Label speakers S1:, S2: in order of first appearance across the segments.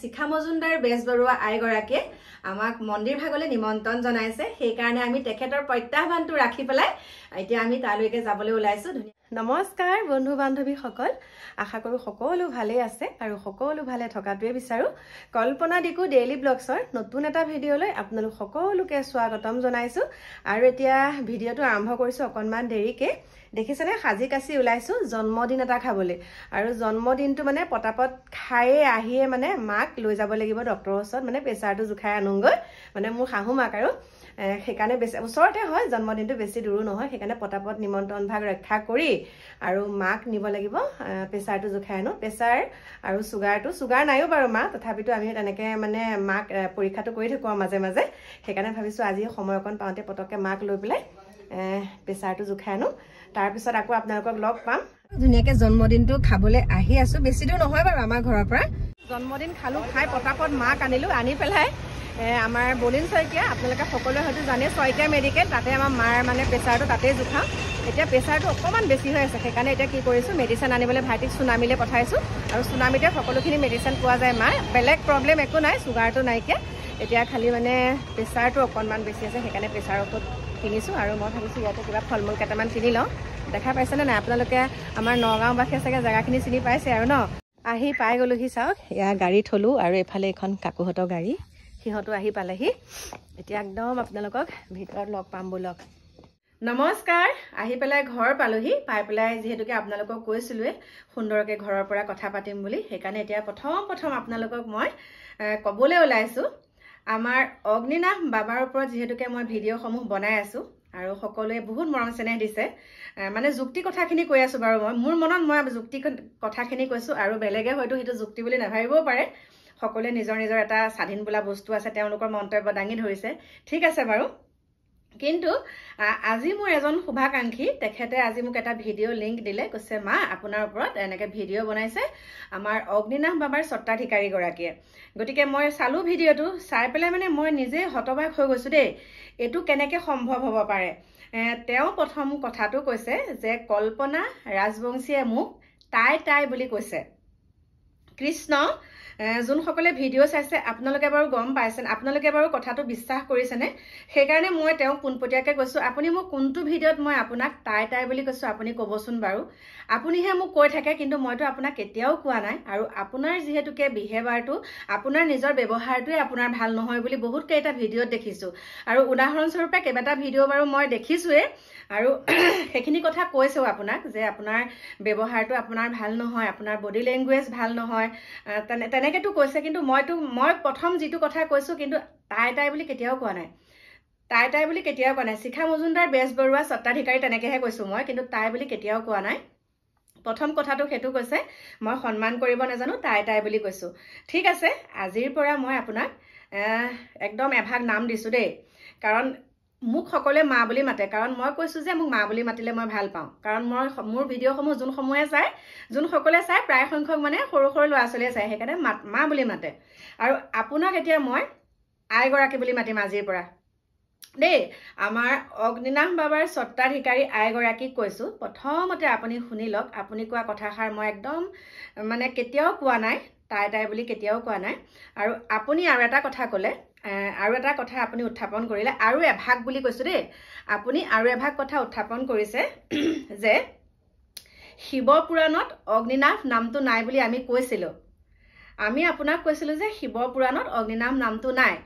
S1: শিখা মজুমদাৰ বেজবৰুৱা আইগৰাকীয়ে আমাক মন্দিৰ ভাগলৈ নিমন্ত্ৰণ জনাইছে সেইকাৰণে আমি তেখেতৰ প্ৰত্যাহ্বানটো ৰাখি পেলাই এতিয়া আমি তালৈকে যাবলৈ ওলাইছোঁ নমস্কাৰ বন্ধু বান্ধৱীসকল আশা কৰোঁ সকলো ভালেই আছে আৰু সকলো ভালে থকাটোৱে বিচাৰোঁ কল্পনা ডিকু ডেইলী ব্লগছৰ নতুন এটা ভিডিঅ'লৈ আপোনালোক সকলোকে স্বাগতম জনাইছোঁ আৰু এতিয়া ভিডিঅ'টো আৰম্ভ কৰিছোঁ অকণমান দেৰিকৈ দেখিছেনে সাজি কাচি ওলাইছোঁ জন্মদিন এটা খাবলৈ আৰু জন্মদিনটো মানে পটাপট খায়ে আহিয়ে মানে মাক লৈ যাব লাগিব ডক্টৰৰ ওচৰত মানে প্ৰেচাৰটো জোখাই আনোগৈ মানে মোৰ শাহু মাক আৰু সেইকাৰণে বেছি ওচৰতে হয় জন্মদিনটো বেছি দূৰো নহয় সেইকাৰণে পটাপট নিমন্ত্ৰণ ভাগ ৰক্ষা কৰি আৰু মাক নিব লাগিব প্ৰেচাৰটো জোখাই আনো প্ৰেচাৰ আৰু চুগাৰটো চুগাৰ নাইও বাৰু মা তথাপিতো আমি তেনেকৈ মানে মাক পৰীক্ষাটো কৰি থাকোঁ আৰু মাজে মাজে সেইকাৰণে ভাবিছোঁ আজি সময় অকণ পাওঁতে পটককৈ মাক লৈ পেলাই প্ৰেচাৰটো জোখাই আনো তাৰপিছত আকৌ আপোনালোকক লগ পাম ধুনীয়াকে জন্মদিনটো খাবলে আহি আছো বেছি দূৰ নহয় বাৰু আমাৰ ঘৰৰ পৰা জন্মদিন খালো খাই পটাপট মাক আনিলো আনি পেলাই আমাৰ বলিন শইকীয়া আপোনালোকে সকলোৱে হয়তো জানে শইকীয়া মেডিকেল তাতে আমাৰ মাৰ মানে প্ৰেচাৰটো তাতেই জোখাম এতিয়া প্ৰেচাৰটো অকণমান বেছি হৈ আছে সেইকাৰণে এতিয়া কি কৰিছোঁ মেডিচিন আনিবলৈ ভাইটিক চুনামিলে পঠাইছোঁ আৰু চুনামিতে সকলোখিনি মেডিচিন পোৱা যায় মাৰ বেলেগ প্ৰব্লেম একো নাই চুগাৰটো নাইকিয়া এতিয়া খালি মানে প্ৰেচাৰটো অকণমান বেছি আছে সেইকাৰণে প্ৰেচাৰ ঔষধ কিনিছোঁ আৰু মই ভাবিছোঁ ইয়াতে কিবা ফল মূল কেইটামান কিনি লওঁ দেখা পাইছেনে নাই আপোনালোকে আমাৰ নগাঁওবাসীয়ে চাগে জেগাখিনি চিনি পাইছে আৰু ন আহি পাই গ'লোহি চাওক ইয়াৰ গাড়ী থলোঁ আৰু এইফালে এখন কাকুহঁতৰ গাড়ী সিহঁতো আহি পালেহি এতিয়া একদম আপোনালোকক ভিতৰত লগ পাম বোলক নমস্কাৰ আহি পেলাই ঘৰ পালোহি পাই পেলাই যিহেতুকে আপোনালোকক কৈছিলোৱে সুন্দৰকৈ ঘৰৰ পৰা কথা পাতিম বুলি সেইকাৰণে এতিয়া প্ৰথম প্ৰথম আপোনালোকক মই ক'বলৈ ওলাইছোঁ আমাৰ অগ্নিনাথ বাবাৰ ওপৰত যিহেতুকে মই ভিডিঅ'সমূহ বনাই আছোঁ আৰু সকলোৱে বহুত মৰম চেনেহ দিছে মানে যুক্তি কথাখিনি কৈ আছোঁ বাৰু মই মোৰ মনত মই যুক্তি কথাখিনি কৈছোঁ আৰু বেলেগে হয়তো সেইটো যুক্তি বুলি নাভাবিবও পাৰে সকলোৱে নিজৰ নিজৰ এটা স্বাধীন বোলা বস্তু আছে তেওঁলোকৰ মন্তব্য দাঙি ধৰিছে ঠিক আছে বাৰু কিন্তু আজি মোৰ এজন শুভাকাংক্ষী তেখেতে আজি মোক এটা ভিডিঅ' লিংক দিলে কৈছে মা আপোনাৰ ওপৰত এনেকৈ ভিডিঅ' বনাইছে আমাৰ অগ্নিনাশ বাবাৰ স্বত্বাধিকাৰীগৰাকীয়ে গতিকে মই চালোঁ ভিডিঅ'টো চাই পেলাই মানে মই নিজে হতবাক হৈ গৈছোঁ দেই এইটো কেনেকৈ সম্ভৱ হ'ব পাৰে তেওঁ প্ৰথম কথাটো কৈছে যে কল্পনা ৰাজবংশীয়ে মোক তাই তাই বুলি কৈছে কৃষ্ণ যোনসকলে ভিডিঅ' চাইছে আপোনালোকে বাৰু গম পাইছেনে আপোনালোকে বাৰু কথাটো বিশ্বাস কৰিছেনে সেইকাৰণে মই তেওঁক পোনপটীয়াকৈ কৈছোঁ আপুনি মোক কোনটো ভিডিঅ'ত মই আপোনাক তাই তাই বুলি কৈছোঁ আপুনি ক'বচোন বাৰু আপুনিহে মোক কৈ থাকে কিন্তু মইতো আপোনাক কেতিয়াও কোৱা নাই আৰু আপোনাৰ যিহেতুকে বিহেভাৰটো আপোনাৰ নিজৰ ব্যৱহাৰটোৱে আপোনাৰ ভাল নহয় বুলি বহুত কেইটা ভিডিঅ'ত দেখিছোঁ আৰু উদাহৰণস্বৰূপে কেইবাটা ভিডিঅ' বাৰু মই দেখিছোঁৱেই আৰু সেইখিনি কথা কৈছেও আপোনাক যে আপোনাৰ ব্যৱহাৰটো আপোনাৰ ভাল নহয় আপোনাৰ বডি লেংগুৱেজ ভাল নহয় হয় তেনে কৈছে কিন্তু মইতো মই প্ৰথম যিটো কথা কৈছোঁ কিন্তু তাই তাই বুলি কেতিয়াও কোৱা নাই তাই তাই বুলি কেতিয়াও কোৱা নাই শিখা মজুমদাৰ বেজবৰুৱা স্বত্বাধিকাৰী তেনেকেহে কৈছোঁ মই কিন্তু তাই বুলি কেতিয়াও কোৱা নাই প্ৰথম কথাটো সেইটো কৈছে মই সন্মান কৰিব নাজানো তাই তাই বুলি কৈছোঁ ঠিক আছে আজিৰ পৰা মই আপোনাক একদম এভাগ নাম দিছোঁ দেই কাৰণ মোক সকলোৱে মা বুলি মাতে কাৰণ মই কৈছোঁ যে মোক মা বুলি মাতিলে মই ভাল পাওঁ কাৰণ মই মোৰ ভিডিঅ'সমূহ যোনসমূহে চায় যোনসকলে চাই প্ৰায় সংখ্যক মানে সৰু সৰু ল'ৰা ছোৱালীয়ে চায় সেইকাৰণে মা মা বুলি মাতে আৰু আপোনাক এতিয়া মই আইগৰাকী বুলি মাতিম আজিৰ পৰা দেই আমাৰ অগ্নিনাম বাবাৰ স্বত্বাধিকাৰী আইগৰাকীক কৈছোঁ প্ৰথমতে আপুনি শুনি লওক আপুনি কোৱা কথাষাৰ মই একদম মানে কেতিয়াও কোৱা নাই তাই তাই বুলি কেতিয়াও কোৱা নাই আৰু আপুনি আৰু এটা কথা ক'লে আৰু এটা কথা আপুনি উত্থাপন কৰিলে আৰু এভাগ বুলি কৈছোঁ দেই আপুনি আৰু এভাগ কথা উত্থাপন কৰিছে যে শিৱ পুৰাণত অগ্নিনাভ নামটো নাই বুলি আমি কৈছিলোঁ আমি আপোনাক কৈছিলোঁ যে শিৱ পুৰাণত অগ্নিনাভ নামটো নাই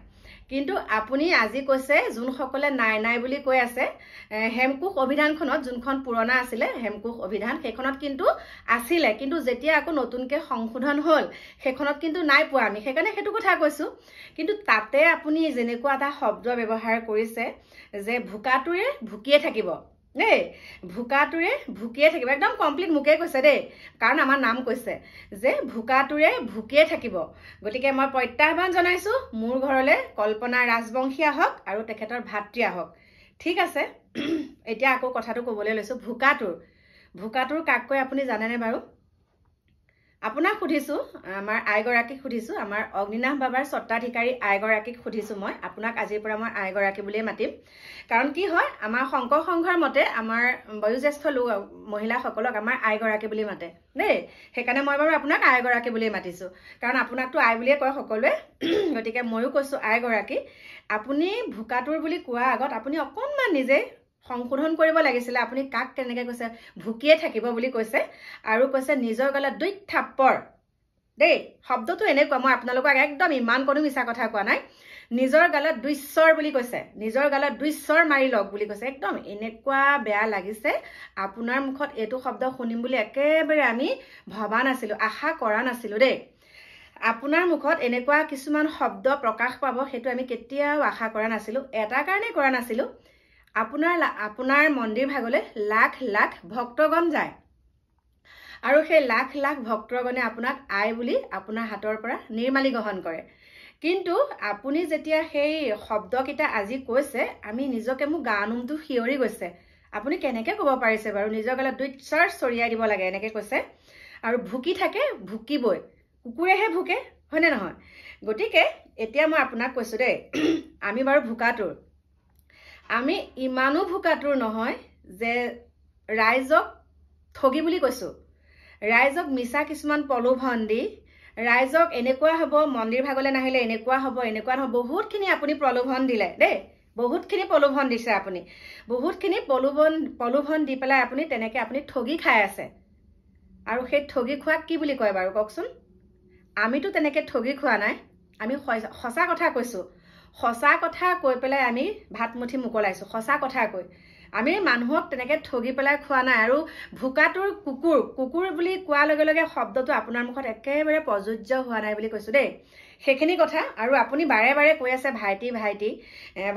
S1: কিন্তু আপুনি আজি কৈছে যোনসকলে নাই নাই বুলি কৈ আছে হেমকোষ অভিধানখনত যোনখন পুৰণা আছিলে হেমকোষ অভিধান সেইখনত কিন্তু আছিলে কিন্তু যেতিয়া আকৌ নতুনকৈ সংশোধন হ'ল সেইখনত কিন্তু নাই পোৱা আমি সেইকাৰণে সেইটো কথা কৈছোঁ কিন্তু তাতে আপুনি যেনেকুৱা এটা শব্দ ব্যৱহাৰ কৰিছে যে ভোকাটোৰে ভুকিয়ে থাকিব দেই ভোকাটোৰে ভুকিয়ে থাকিব একদম কমপ্লিট মোকেই কৈছে দেই কাৰণ আমাৰ নাম কৈছে যে ভোকাটোৰে ভুকিয়ে থাকিব গতিকে মই প্ৰত্যাহ্বান জনাইছোঁ মোৰ ঘৰলৈ কল্পনা ৰাজবংশী আহক আৰু তেখেতৰ ভাতৃ আহক ঠিক আছে এতিয়া আকৌ কথাটো ক'বলৈ লৈছোঁ ভোকাটোৰ ভোকাটোৰ কাক কাককৈ আপুনি জানেনে বাৰু আপোনাক সুধিছোঁ আমাৰ আইগৰাকীক সুধিছোঁ আমাৰ অগ্নিনাশ বাবাৰ স্বত্বাধিকাৰী আইগৰাকীক সুধিছোঁ মই আপোনাক আজিৰ পৰা মই আইগৰাকী বুলিয়ে মাতিম কাৰণ কি হয় আমাৰ শংকৰ সংঘৰ মতে আমাৰ বয়োজ্যেষ্ঠ লোক মহিলাসকলক আমাৰ আইগৰাকী বুলি মাতে দেই সেইকাৰণে মই বাৰু আপোনাক আইগৰাকী বুলিয়ে মাতিছোঁ কাৰণ আপোনাকতো আই বুলিয়ে কয় সকলোৱে গতিকে ময়ো কৈছোঁ আইগৰাকী আপুনি ভোকাটোৰ বুলি কোৱাৰ আগত আপুনি অকণমান নিজেই সংশোধন কৰিব লাগিছিলে আপুনি কাক কেনেকৈ কৈছে ভুকিয়ে থাকিব বুলি কৈছে আৰু কৈছে নিজৰ গালত দুই থাপ্পৰ দেই শব্দটো এনেকুৱা মই আপোনালোকক একদম ইমান কোনো মিছা কথা কোৱা নাই নিজৰ গালত দুইশ্বৰ বুলি কৈছে নিজৰ গালত দুইশ্বৰ মাৰি লওক বুলি কৈছে একদম এনেকুৱা বেয়া লাগিছে আপোনাৰ মুখত এইটো শব্দ শুনিম বুলি একেবাৰে আমি ভবা নাছিলোঁ আশা কৰা নাছিলোঁ দেই আপোনাৰ মুখত এনেকুৱা কিছুমান শব্দ প্ৰকাশ পাব সেইটো আমি কেতিয়াও আশা কৰা নাছিলোঁ এটা কাৰণেই কৰা নাছিলোঁ আপোনাৰ আপোনাৰ মন্দিৰ ভাগলৈ লাখ লাখ ভক্তগণ যায় আৰু সেই লাখ লাখ ভক্তগণে আপোনাক আই বুলি আপোনাৰ হাতৰ পৰা নিৰ্মালি গ্ৰহণ কৰে কিন্তু আপুনি যেতিয়া সেই শব্দকেইটা আজি কৈছে আমি নিজকে মোৰ গা নোমটো সিঁয়ৰি গৈছে আপুনি কেনেকৈ ক'ব পাৰিছে বাৰু নিজৰ গালত দুইচাৰ চৰিয়াই দিব লাগে এনেকৈ কৈছে আৰু ভুকি থাকে ভুকিবই কুকুৰেহে ভুকে হয়নে নহয় গতিকে এতিয়া মই আপোনাক কৈছোঁ দেই আমি বাৰু ভোকাটোৰ আমি ইমানো ভোকাটোৰ নহয় যে ৰাইজক ঠগি বুলি কৈছোঁ ৰাইজক মিছা কিছুমান প্ৰলোভন দি ৰাইজক এনেকুৱা হ'ব মন্দিৰ ভাগলৈ নাহিলে এনেকুৱা হ'ব এনেকুৱা নহয় বহুতখিনি আপুনি প্ৰলোভন দিলে দেই বহুতখিনি প্ৰলোভন দিছে আপুনি বহুতখিনি প্ৰলোভন প্ৰলোভন দি পেলাই আপুনি তেনেকৈ আপুনি ঠগি খাই আছে আৰু সেই ঠগি খোৱাক কি বুলি কয় বাৰু কওকচোন আমিতো তেনেকৈ ঠগি খোৱা নাই আমি সঁচা কথা কৈছোঁ সঁচা কথা কৈ পেলাই আমি ভাত মুঠি মোকলাইছো সঁচা কথা কৈ আমি মানুহক তেনেকে ঠগি পেলাই খোৱা নাই আৰু ভোকাটোৰ কুকুৰ কুকুৰ বুলি কোৱাৰ লগে লগে শব্দটো আপোনাৰ মুখত একেবাৰে প্ৰযোজ্য হোৱা নাই বুলি কৈছো দেই সেইখিনি কথা আৰু আপুনি বাৰে বাৰে কৈ আছে ভাইটি ভাইটি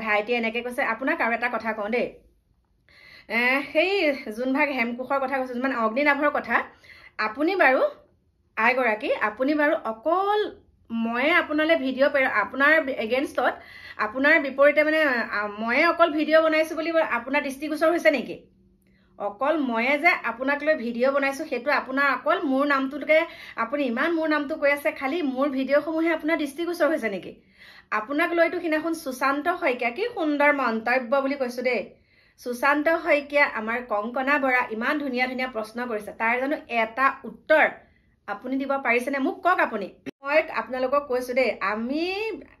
S1: ভাইটি এনেকে কৈছে আপোনাক আৰু এটা কথা কওঁ দেই সেই যোনভাগ হেমকোষৰ কথা কৈছো যোনমান অগ্নিনাভৰ কথা আপুনি বাৰু আইগৰাকী আপুনি বাৰু অকল ময়ে আপোনালৈ ভিডিঅ' আপোনাৰ এগেইনষ্টত আপোনাৰ বিপৰীতে মানে ময়ে অকল ভিডিঅ' বনাইছোঁ বুলি আপোনাৰ দৃষ্টিগোচৰ হৈছে নেকি অকল ময়ে যে আপোনাক লৈ ভিডিঅ' বনাইছোঁ সেইটো আপোনাৰ অকল মোৰ নামটোকে আপুনি ইমান মোৰ নামটো কৈ আছে খালি মোৰ ভিডিঅ'সমূহে আপোনাৰ দৃষ্টিগোচৰ হৈছে নেকি আপোনাক লৈতো সিদিনাখন সুশান্ত শইকীয়া কি সুন্দৰ মন্তব্য বুলি কৈছোঁ দেই সুশান্ত শইকীয়া আমাৰ কংকনা বৰা ইমান ধুনীয়া ধুনীয়া প্ৰশ্ন কৰিছে তাৰ জানো এটা উত্তৰ আপুনি দিব পাৰিছেনে মোক কওক আপুনি মই আপোনালোকক কৈছোঁ দেই আমি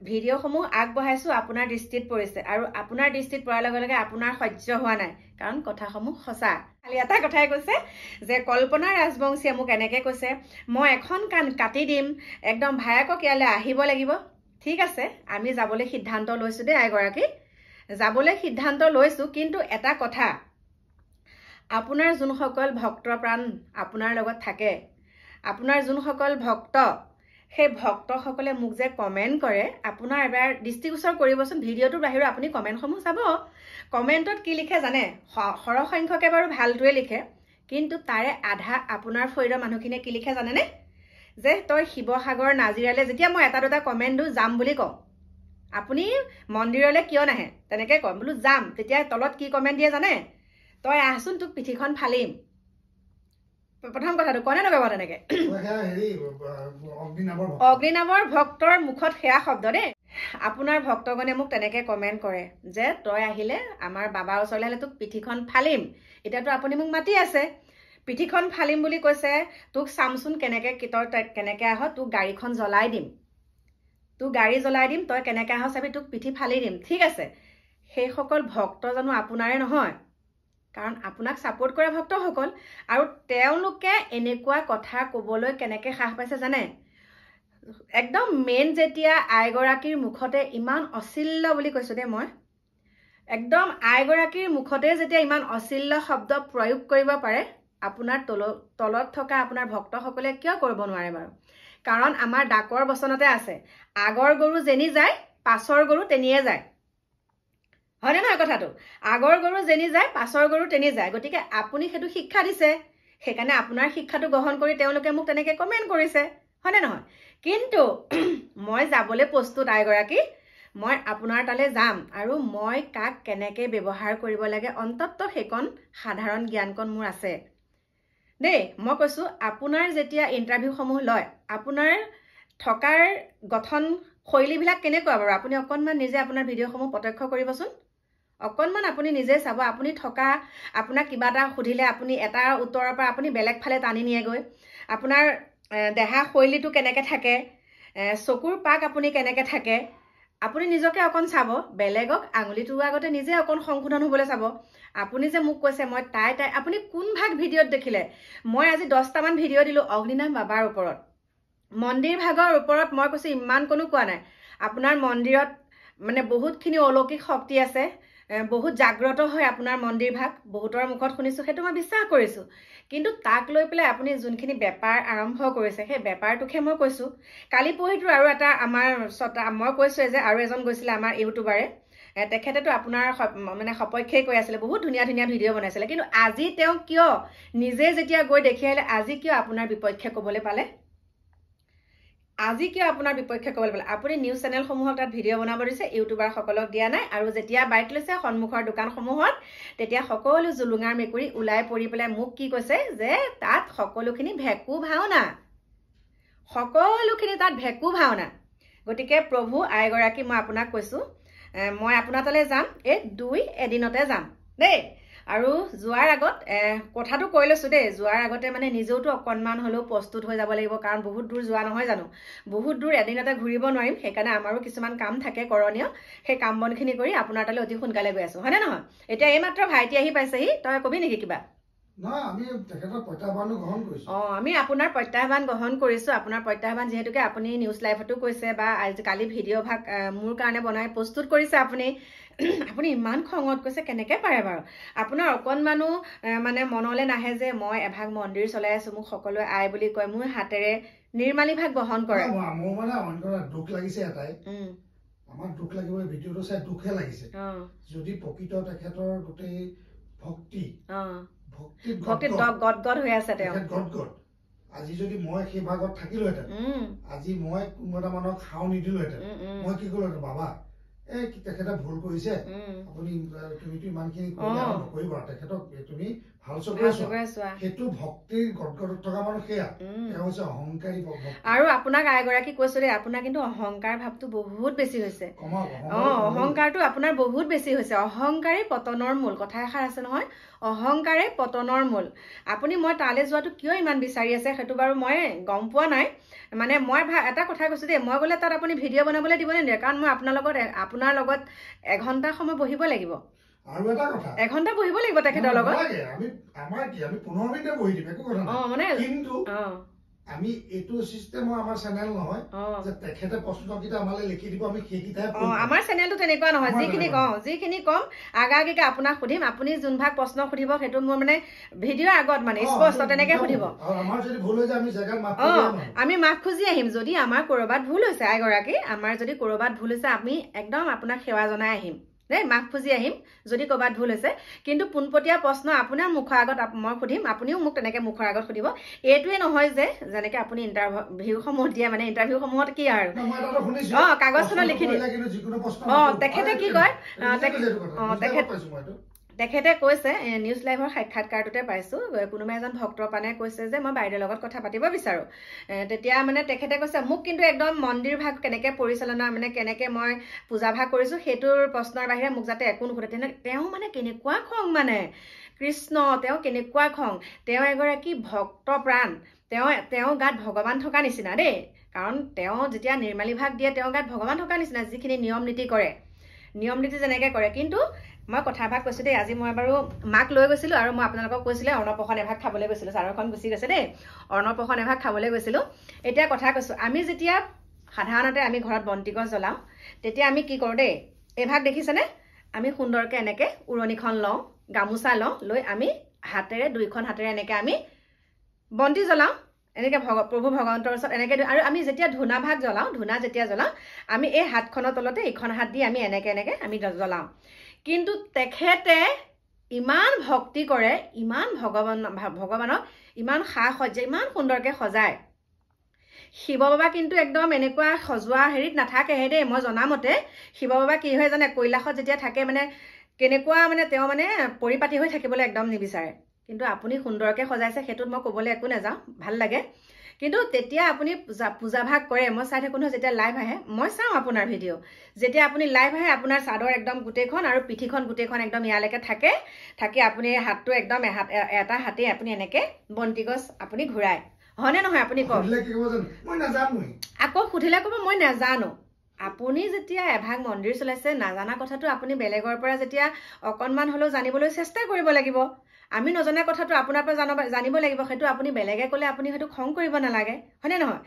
S1: ভিডিঅ'সমূহ আগবঢ়াইছো আপোনাৰ দৃষ্টিত পৰিছে আৰু আপোনাৰ দৃষ্টিত পৰাৰ লগে লগে আপোনাৰ সহ্য হোৱা নাই কাৰণ কথাসমূহ সঁচা খালি এটা কথাই কৈছে যে কল্পনা ৰাজবংশীয়ে মোক এনেকৈ কৈছে মই এখন কাণ কাটি দিম একদম ভায়েকক ইয়ালৈ আহিব লাগিব ঠিক আছে আমি যাবলৈ সিদ্ধান্ত লৈছোঁ দেই আইগৰাকী যাবলৈ সিদ্ধান্ত লৈছোঁ কিন্তু এটা কথা আপোনাৰ যোনসকল ভক্ত প্ৰাণ আপোনাৰ লগত থাকে আপোনাৰ যোনসকল ভক্ত সেই ভক্তসকলে মোক যে কমেণ্ট কৰে আপোনাৰ এবাৰ দৃষ্টিগোচৰ কৰিবচোন ভিডিঅ'টোৰ বাহিৰেও আপুনি কমেণ্টসমূহ চাব কমেণ্টত কি লিখে জানে সৰহসংখ্যকে বাৰু ভালটোৱে লিখে কিন্তু তাৰে আধা আপোনাৰ শৰীৰৰ মানুহখিনিয়ে কি লিখে জানেনে যে তই শিৱসাগৰ নাজিৰালৈ যেতিয়া মই এটা দুটা কমেণ্ট দিওঁ যাম বুলি কওঁ আপুনি মন্দিৰলৈ কিয় নাহে তেনেকৈ কম বোলো যাম তেতিয়া তলত কি কমেণ্ট দিয়ে জানে তই আহচোন তোক পিঠিখন ফালিম প্ৰথম কথাটো কোৱা নে নকবা তেনেকে অগ্নিনামৰ ভক্তৰ মুখত সেয়া শব্দ দেই আপোনাৰ ভক্তগণে মোক তেনেকে কমেণ্ট কৰে যে তই আহিলে আমাৰ বাবাৰ ওচৰলৈ আহিলে তোক পিঠিখন ফালিম এতিয়াতো আপুনি মোক মাতি আছে পিঠিখন ফালিম বুলি কৈছে তোক চামচোন কেনেকে কিতৰ কেনেকে আহ তোক গাড়ীখন জ্বলাই দিম তোক গাড়ী জ্বলাই দিম তই কেনেকে আহ চাবি তোক পিঠি ফালি দিম ঠিক আছে সেইসকল ভক্তজনো আপোনাৰে নহয় কাৰণ আপোনাক ছাপৰ্ট কৰে ভক্তসকল আৰু তেওঁলোকে এনেকুৱা কথা ক'বলৈ কেনেকৈ সাহ পাইছে জানে একদম মেইন যেতিয়া আইগৰাকীৰ মুখতে ইমান অচিল্য বুলি কৈছোঁ দেই মই একদম আইগৰাকীৰ মুখতে যেতিয়া ইমান অচিল্য শব্দ প্ৰয়োগ কৰিব পাৰে আপোনাৰ তল তলত থকা আপোনাৰ ভক্তসকলে কিয় কৰিব নোৱাৰে বাৰু কাৰণ আমাৰ ডাকৰ বচনতে আছে আগৰ গৰু যেনি যায় পাছৰ গৰু তেনিয়ে যায় হয়নে নহয় কথাটো আগৰ গৰু যেনি যায় পাছৰ গৰু তেনি যায় গতিকে আপুনি সেইটো শিক্ষা দিছে সেইকাৰণে আপোনাৰ শিক্ষাটো গ্ৰহণ কৰি তেওঁলোকে মোক তেনেকৈ কমেণ্ট কৰিছে হয়নে নহয় কিন্তু মই যাবলৈ প্ৰস্তুত আইগৰাকী মই আপোনাৰ তালৈ যাম আৰু মই কাক কেনেকৈ ব্যৱহাৰ কৰিব লাগে অন্তত সেইকণ সাধাৰণ জ্ঞানকণ মোৰ আছে দেই মই কৈছোঁ আপোনাৰ যেতিয়া ইণ্টাৰভিউসমূহ লয় আপোনাৰ থকাৰ গঠন শৈলীবিলাক কেনেকুৱা বাৰু আপুনি অকণমান নিজে আপোনাৰ ভিডিঅ'সমূহ প্ৰত্যক্ষ কৰিবচোন অকণমান আপুনি নিজে চাব আপুনি থকা আপোনাক কিবা এটা সুধিলে আপুনি এটা উত্তৰৰ পৰা আপুনি বেলেগ ফালে টানি নিয়েগৈ আপোনাৰ দেহা শৈলীটো কেনেকৈ থাকে চকুৰ পাক আপুনি কেনেকৈ থাকে আপুনি নিজকে অকণ চাব বেলেগক আঙুলিটোৰ আগতে নিজে অকণ সংশোধন হ'বলৈ চাব আপুনি যে মোক কৈছে মই তাই তাই আপুনি কোনভাগ ভিডিঅ'ত দেখিলে মই আজি দহটামান ভিডিঅ' দিলোঁ অগ্নিনাথ বাবাৰ ওপৰত মন্দিৰ ভাগৰ ওপৰত মই কৈছোঁ ইমান কোনো কোৱা নাই আপোনাৰ মন্দিৰত মানে বহুতখিনি অলৌকিক শক্তি আছে বহুত জাগ্ৰত হয় আপোনাৰ মন্দিৰভাগ বহুতৰ মুখত শুনিছোঁ সেইটো মই বিশ্বাস কৰিছোঁ কিন্তু তাক লৈ পেলাই আপুনি যোনখিনি বেপাৰ আৰম্ভ কৰিছে সেই বেপাৰটোকহে মই কৈছোঁ কালি পুহিটো আৰু এটা আমাৰ ছটা মই কৈছোঁ যে আৰু এজন গৈছিলে আমাৰ ইউটিউবাৰে তেখেতেতো আপোনাৰ মানে সপক্ষেই কৈ আছিলে বহুত ধুনীয়া ধুনীয়া ভিডিঅ' বনাইছিলে কিন্তু আজি তেওঁ কিয় নিজে যেতিয়া গৈ দেখি আহিলে আজি কিয় আপোনাৰ বিপক্ষে ক'বলৈ পালে আজি কিয় আপোনাৰ বিপক্ষে ক'বলৈ পালে আপুনি নিউজ চেনেলসমূহক তাত ভিডিঅ' বনাব দিছে ইউটিউবাৰসকলক দিয়া নাই আৰু যেতিয়া বাইক লৈছে সন্মুখৰ দোকানসমূহত তেতিয়া সকলো জুলুঙাৰ মেকুৰী ওলাই পৰি পেলাই মোক কি কৈছে যে তাত সকলোখিনি ভেকু ভাওনা সকলোখিনি তাত ভেকু ভাওনা গতিকে প্ৰভু আইগৰাকী মই আপোনাক কৈছোঁ মই আপোনাৰ তালৈ যাম এই দুই এদিনতে যাম দেই আৰু যোৱাৰ আগত কথাটো কৈ লৈছোঁ দেই যোৱাৰ আগতে মানে নিজেওতো অকণমান হ'লেও প্ৰস্তুত হৈ যাব লাগিব কাৰণ বহুত দূৰ যোৱা নহয় জানো বহুত দূৰ এদিনতে ঘূৰিব নোৱাৰিম সেইকাৰণে আমাৰো কিছুমান কাম থাকে কৰণীয় সেই কাম বনখিনি কৰি আপোনাৰ তালৈ অতি সোনকালে গৈ আছোঁ হয়নে নহয় এতিয়া এইমাত্ৰ ভাইটি আহি পাইছেহি তই ক'বি নেকি কিবা আমি আপোনাৰ প্ৰত্যাহ্বান গ্ৰহণ কৰিছোঁ আপোনাৰ প্ৰত্যাহ্বান যিহেতুকে আপুনি নিউজ লাইভতো কৈছে বা আজিকালি ভিডিঅ' ভাগ মোৰ কাৰণে বনাই প্ৰস্তুত কৰিছে আপুনি আপুনি ইমান খঙত কৈছে কেনেকৈ পাৰে বাৰু আপোনাৰ অকণমানো মানে মনলৈ নাহে যে মই এভাগ মন্দিৰ চলাই আছোঁ মোক সকলোৱে আই বুলি কয় মোৰ হাতেৰে নিৰ্মালী ভাগ বহন কৰে আমাৰ দুখ লাগিব ভিডিঅ'টো চাই দুখহে লাগিছে যদি প্ৰকৃত তেখেতৰ গোটেই ভক্তি ভক্তিত গদ গদ হৈ আছে তেওঁ গদ গদ আজি যদি মই সেই ভাগত থাকিলোহেঁতেন আজি মই কোনোবা মানুহক খাওঁ নিদিলোহেঁতেন মই কি কলো বাবা এই তেখেতে ভুল কৰিছে আপুনি তুমিতো ইমানখিনি নকৰিবা তেখেতক তুমি আৰু আপোনাক আইগৰাকী কৈছো দেই আপোনাৰ কিন্তু অহংকাৰ ভাৱটো বহুত বেছি হৈছে অ' অহংকাৰটো আপোনাৰ বহুত বেছি হৈছে অহংকাৰেই পতনৰ মূল কথা এষাৰ আছে নহয় অহংকাৰে পতনৰ মূল আপুনি মই তালৈ যোৱাটো কিয় ইমান বিচাৰি আছে সেইটো বাৰু মই গম পোৱা নাই মানে মই এটা কথা কৈছোঁ দেই মই গ'লে তাত আপুনি ভিডিঅ' বনাবলৈ দিব নে নিদিয়ে কাৰণ মই আপোনাৰ লগত আপোনাৰ লগত এঘণ্টা সময় বহিব লাগিব আৰু এটা কথা এঘণ্টা বহিব লাগিব তেখেতৰ লগত আমি আমাৰ কি আমি পোন্ধৰ মিনিটে বহি দিম একো কথা নাই মানে কিন্তু আমি এইটো চিষ্টেম আমাৰ চেনেল নহয় যে তেখেতে প্ৰশ্নকেইটা আমালৈ লিখি দিব আমি সেইকেইটাই আমাৰ চেনেলটো তেনেকুৱা নহয় যিখিনি কওঁ যিখিনি কম আগে আগে আপোনাক সুধিম আপুনি যোনভাগ প্ৰশ্ন সুধিব সেইটো মোৰ মানে ভিডিঅ'ৰ আগত মানে স্পষ্ট তেনেকৈ সুধিব আমাৰ যদি ভুল হৈ যায় আমি জেগাত মাত আমি মাক খুজি আহিম যদি আমাৰ ক'ৰবাত ভুল হৈছে আইগৰাকী আমাৰ যদি ক'ৰবাত ভুল হৈছে আমি একদম আপোনাক সেৱা জনাই আহিম দেই মাঘ পুজি আহিম যদি ক'ৰবাত ভুল হৈছে কিন্তু পোনপটীয়া প্ৰশ্ন আপোনাৰ মুখৰ আগত মই সুধিম আপুনিও মোক তেনেকৈ মুখৰ আগত সুধিব এইটোৱে নহয় যে যেনেকৈ আপুনি ইণ্টাৰভিউসমূহ দিয়ে মানে ইণ্টাৰভিউসমূহত কি আৰু অঁ কাগজখনত লিখি দিম অঁ তেখেতে কি কয় অঁ তেখেত অঁ তেখেত তেখেতে কৈছে নিউজ লাইভৰ সাক্ষাৎকাৰটোতে পাইছোঁ কোনোবা এজন ভক্তৰ পানে কৈছে যে মই বাইদেউৰ লগত কথা পাতিব বিচাৰোঁ তেতিয়া মানে তেখেতে কৈছে মোক কিন্তু একদম মন্দিৰ ভাগ কেনেকৈ পৰিচালনা মানে কেনেকৈ মই পূজা ভাগ কৰিছোঁ সেইটোৰ প্ৰশ্নৰ বাহিৰে মোক যাতে একো নুসোধে তেনে তেওঁ মানে কেনেকুৱা খং মানে কৃষ্ণ তেওঁ কেনেকুৱা খং তেওঁ এগৰাকী ভক্ত প্ৰাণ তেওঁ তেওঁ গাত ভগৱান থকা নিচিনা দেই কাৰণ তেওঁ যেতিয়া নিৰ্মালী ভাগ দিয়ে তেওঁৰ গাত ভগৱান থকা নিচিনা যিখিনি নিয়ম নীতি কৰে নিয়ম নীতি যেনেকৈ কৰে কিন্তু মই কথা ভাগ কৈছোঁ দেই আজি মই বাৰু মাক লৈ গৈছিলোঁ আৰু মই আপোনালোকক কৈছিলোঁ অৰ্ণপ্ৰসন এভাগ খাবলৈ গৈছিলোঁ চাৰখন গুচি গৈছে দেই অৰ্ণপ্ৰসন এভাগ খাবলৈ গৈছিলোঁ এতিয়া কথা কৈছোঁ আমি যেতিয়া সাধাৰণতে আমি ঘৰত বন্তিগছ জ্বলাওঁ তেতিয়া আমি কি কৰোঁ দেই এভাগ দেখিছেনে আমি সুন্দৰকৈ এনেকৈ উৰণিখন লওঁ গামোচা লওঁ লৈ আমি হাতেৰে দুইখন হাতেৰে এনেকৈ আমি বন্তি জ্বলাওঁ এনেকৈ ভগ প্ৰভু ভগৱন্তৰ ওচৰত এনেকৈ আৰু আমি যেতিয়া ধূনা ভাগ জ্বলাওঁ ধূনা যেতিয়া জ্বলাওঁ আমি এই হাতখনৰ তলতে ইখন হাত দি আমি এনেকৈ এনেকৈ আমি জ্বলাওঁ কিন্তু তেখেতে ইমান ভক্তি কৰে ইমান ভগৱান ভগৱানক ইমান সা সজ্জা ইমান সুন্দৰকৈ সজায় শিৱ বাবা কিন্তু একদম এনেকুৱা সজোৱা হেৰিত নাথাকেহে দেই মই জনামতে শিৱ বাবা কি হয় জানে কৈলাশত যেতিয়া থাকে মানে কেনেকুৱা মানে তেওঁ মানে পৰিপাটি হৈ থাকিবলৈ একদম নিবিচাৰে কিন্তু আপুনি সুন্দৰকৈ সজাইছে সেইটোত মই ক'বলৈ একো নাযাওঁ ভাল লাগে কিন্তু তেতিয়া আপুনি পূজা ভাগ কৰে মই চাই থাকোঁ নহয় যেতিয়া লাইভ আহে মই চাওঁ আপোনাৰ ভিডিঅ' যেতিয়া আপুনি লাইভ আহে আপোনাৰ চাদৰ একদম গোটেইখন আৰু পিঠিখন গোটেইখন একদম ইয়ালৈকে থাকে থাকি আপুনি হাতটো একদম এহাত এটা হাতেই আপুনি এনেকৈ গছ আপুনি ঘূৰায় হয়নে নহয় আপুনি কওক আকৌ সুধিলে ক'ব মই নাজানো আপুনি যেতিয়া এভাগ মন্দিৰ চলাইছে নাজানা কথাটো আপুনি বেলেগৰ পৰা যেতিয়া অকণমান হ'লেও জানিবলৈ চেষ্টা কৰিব লাগিব আমি নজনা কথাটো আপোনাৰ পৰা জানো জানিব লাগিব সেইটো আপুনি বেলেগে ক'লে আপুনি সেইটো খং কৰিব নালাগে হয়নে নহয়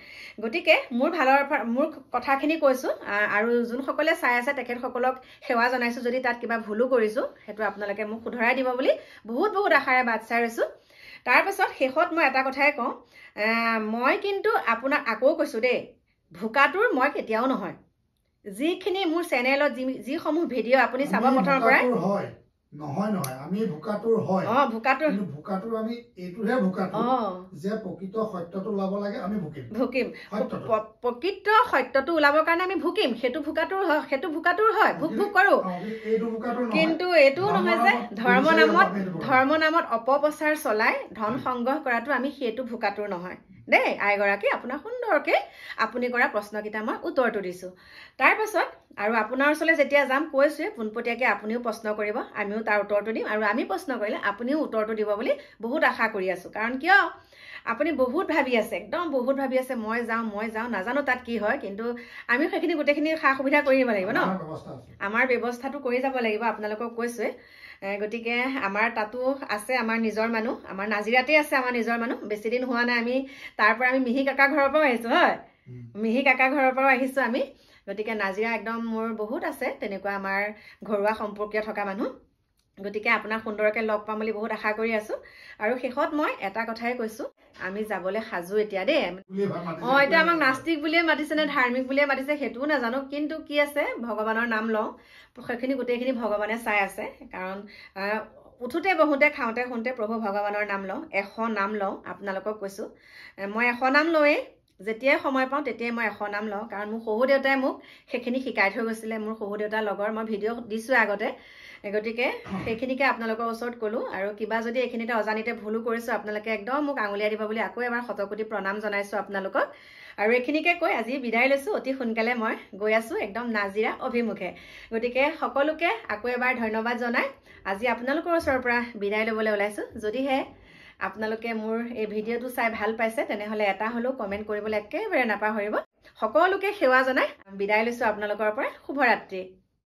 S1: গতিকে মোৰ ভালৰ পৰা মোৰ কথাখিনি কৈছোঁ আৰু যোনসকলে চাই আছে তেখেতসকলক সেৱা জনাইছোঁ যদি তাত কিবা ভুলো কৰিছোঁ সেইটো আপোনালোকে মোক শুধৰাই দিব বুলি বহুত বহুত আশাৰে বাট চাই ৰৈছোঁ তাৰপাছত শেষত মই এটা কথাই কওঁ মই কিন্তু আপোনাক আকৌ কৈছোঁ দেই ভোকাটোৰ মই কেতিয়াও নহয় যিখিনি মোৰ চেনেলত যিসমূহ ভিডিঅ' আপুনি চাব মঠৰ পৰা আমি ভুকিম সেইটো ভোকাটোৰ সেইটো ভোকাটোৰ হয় ভুক ভুক কৰো কিন্তু এইটোও নহয় যে ধৰ্ম নামত ধৰ্ম নামত অপপ্ৰচাৰ চলাই ধন সংগ্ৰহ কৰাটো আমি সেইটো ভোকাটোৰ নহয় দেই আইগৰাকী আপোনাক সুন্দৰকৈ আপুনি কৰা প্ৰশ্নকেইটা মই উত্তৰটো দিছোঁ তাৰপাছত আৰু আপোনাৰ ওচৰলৈ যেতিয়া যাম কৈছোঁৱে পোনপটীয়াকৈ আপুনিও প্ৰশ্ন কৰিব আমিও তাৰ উত্তৰটো দিম আৰু আমি প্ৰশ্ন কৰিলে আপুনিও উত্তৰটো দিব বুলি বহুত আশা কৰি আছোঁ কাৰণ কিয় আপুনি বহুত ভাবি আছে একদম বহুত ভাবি আছে মই যাওঁ মই যাওঁ নাজানো তাত কি হয় কিন্তু আমিও সেইখিনি গোটেইখিনি সা সুবিধা কৰি দিব লাগিব ন আমাৰ ব্যৱস্থাটো কৰি যাব লাগিব আপোনালোকক কৈছোঁৱে গতিকে আমাৰ তাতো আছে আমাৰ নিজৰ মানুহ আমাৰ নাজিৰাতে আছে আমাৰ নিজৰ মানুহ বেছিদিন হোৱা নাই আমি তাৰ পৰা আমি মিহি কাকা ঘৰৰ পৰাও আহিছোঁ হয় মিহি কাকা ঘৰৰ পৰাও আহিছোঁ আমি গতিকে নাজিৰা একদম মোৰ বহুত আছে তেনেকুৱা আমাৰ ঘৰুৱা সম্পৰ্কীয় থকা মানুহ গতিকে আপোনাক সুন্দৰকৈ লগ পাম বুলি বহুত আশা কৰি আছোঁ আৰু শেষত মই এটা কথাই কৈছোঁ আমি যাবলৈ সাজু এতিয়া দেই অঁ এতিয়া আমাক নাস্তিক বুলিয়ে মাতিছে নে ধাৰ্মিক বুলিয়ে মাতিছে সেইটোও নাজানো কিন্তু কি আছে ভগৱানৰ নাম লওঁ সেইখিনি গোটেইখিনি ভগৱানে চাই আছে কাৰণ উঠোঁতে বহোঁতে খাওঁতে শুওঁতে প্ৰভু ভগৱানৰ নাম লওঁ এশ নাম লওঁ আপোনালোকক কৈছোঁ মই এশ নাম লওঁৱেই যেতিয়াই সময় পাওঁ তেতিয়াই মই এশ নাম লওঁ কাৰণ মোৰ শহুদেউতাই মোক সেইখিনি শিকাই থৈ গৈছিলে মোৰ শহুদেউতাৰ লগৰ মই ভিডিঅ' দিছোঁ আগতে গতিকে সেইখিনিকে আপোনালোকৰ ওচৰত ক'লোঁ আৰু কিবা যদি এইখিনিতে অজানিতে ভুলো কৰিছোঁ আপোনালোকে একদম মোক আঙুলিয়াই দিব বুলি আকৌ এবাৰ শতকোটি প্ৰণাম জনাইছোঁ আপোনালোকক আৰু এইখিনিকে কৈ আজি বিদায় লৈছোঁ অতি সোনকালে মই গৈ আছোঁ একদম নাজিৰা অভিমুখে গতিকে সকলোকে আকৌ এবাৰ ধন্যবাদ জনাই আজি আপোনালোকৰ ওচৰৰ পৰা বিদায় ল'বলৈ ওলাইছোঁ যদিহে আপোনালোকে মোৰ এই ভিডিঅ'টো চাই ভাল পাইছে তেনেহ'লে এটা হ'লেও কমেণ্ট কৰিবলৈ একেবাৰে নাপাহৰিব সকলোকে সেৱা জনাই বিদায় লৈছোঁ আপোনালোকৰ পৰা শুভৰাত্ৰি